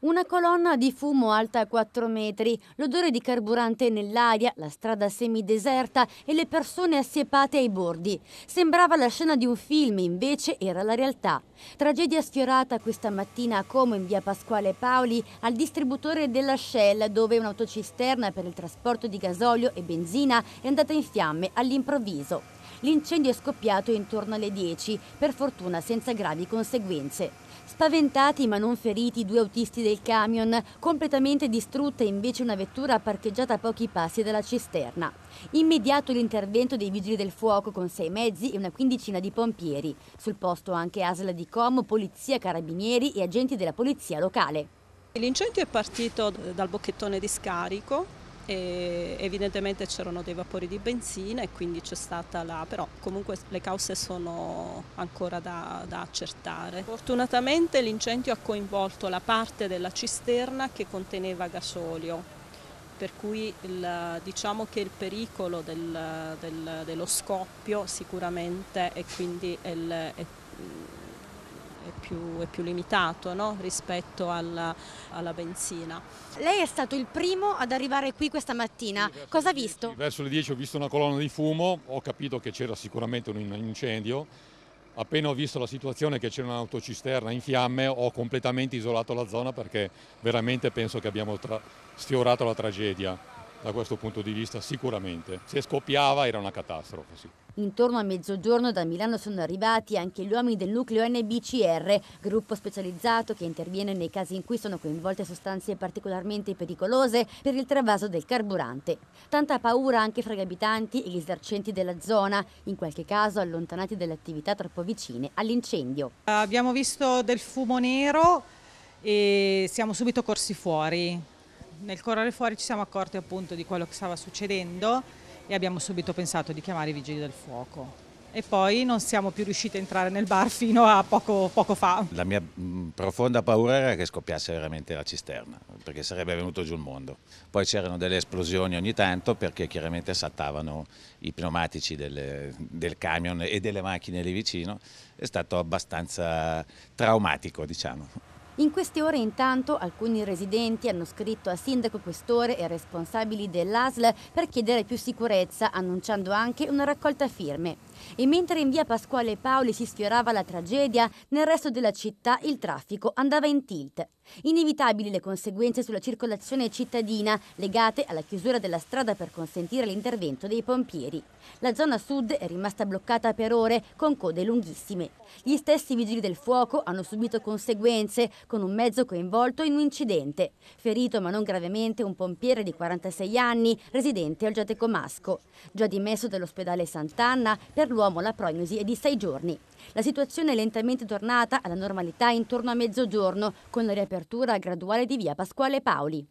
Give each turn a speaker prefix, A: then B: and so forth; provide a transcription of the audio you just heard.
A: Una colonna di fumo alta 4 metri, l'odore di carburante nell'aria, la strada semideserta e le persone assiepate ai bordi. Sembrava la scena di un film, invece era la realtà. Tragedia sfiorata questa mattina a Como in via Pasquale Paoli al distributore della Shell dove un'autocisterna per il trasporto di gasolio e benzina è andata in fiamme all'improvviso. L'incendio è scoppiato intorno alle 10, per fortuna senza gravi conseguenze. Spaventati ma non feriti due autisti del camion, completamente distrutta invece una vettura parcheggiata a pochi passi dalla cisterna. Immediato l'intervento dei vigili del fuoco con sei mezzi e una quindicina di pompieri. Sul posto anche Asla di Como, polizia, carabinieri e agenti della
B: polizia locale. L'incendio è partito dal bocchettone di scarico e evidentemente c'erano dei vapori di benzina e quindi c'è stata la... però comunque le cause sono ancora da, da accertare. Fortunatamente l'incendio ha coinvolto la parte della cisterna che conteneva gasolio per cui il, diciamo che il pericolo del, del, dello scoppio sicuramente è quindi il, è, è più, è più limitato no? rispetto alla, alla, benzina. Lei è stato il primo ad arrivare qui questa
A: mattina, sì, cosa ha visto?
C: verso le 10 ho visto una colonna di fumo, ho capito che c'era sicuramente un incendio, appena ho visto la situazione che c'era un'autocisterna in fiamme ho completamente isolato la zona perché veramente penso che abbiamo sfiorato la tragedia da questo punto di vista sicuramente. Se scoppiava era una catastrofe, sì.
A: Intorno a mezzogiorno da Milano sono arrivati anche gli uomini del nucleo NBCR, gruppo specializzato che interviene nei casi in cui sono coinvolte sostanze particolarmente pericolose per il travaso del carburante. Tanta paura anche fra gli abitanti e gli esercenti della zona, in qualche caso allontanati
D: dalle attività troppo vicine all'incendio. Abbiamo visto del fumo nero e siamo subito corsi fuori nel correre fuori ci siamo accorti appunto di quello che stava succedendo e abbiamo subito pensato di chiamare i vigili del fuoco. E poi non siamo più riusciti a entrare nel bar fino a poco, poco fa.
C: La mia mm, profonda paura era che scoppiasse veramente la cisterna, perché sarebbe venuto giù il mondo. Poi c'erano delle esplosioni ogni tanto perché chiaramente saltavano i pneumatici delle, del camion e delle macchine lì vicino. È stato abbastanza traumatico, diciamo.
B: In
A: queste ore intanto alcuni residenti hanno scritto al sindaco, questore e responsabili dell'ASL per chiedere più sicurezza, annunciando anche una raccolta firme. E mentre in via Pasquale Paoli si sfiorava la tragedia, nel resto della città il traffico andava in tilt. Inevitabili le conseguenze sulla circolazione cittadina legate alla chiusura della strada per consentire l'intervento dei pompieri. La zona sud è rimasta bloccata per ore con code lunghissime. Gli stessi vigili del fuoco hanno subito conseguenze con un mezzo coinvolto in un incidente. Ferito ma non gravemente un pompiere di 46 anni residente al Giatecomasco, già dimesso dall'ospedale Sant'Anna per per l'uomo la prognosi è di sei giorni. La situazione è lentamente tornata alla normalità intorno a mezzogiorno con la riapertura graduale di via Pasquale Paoli.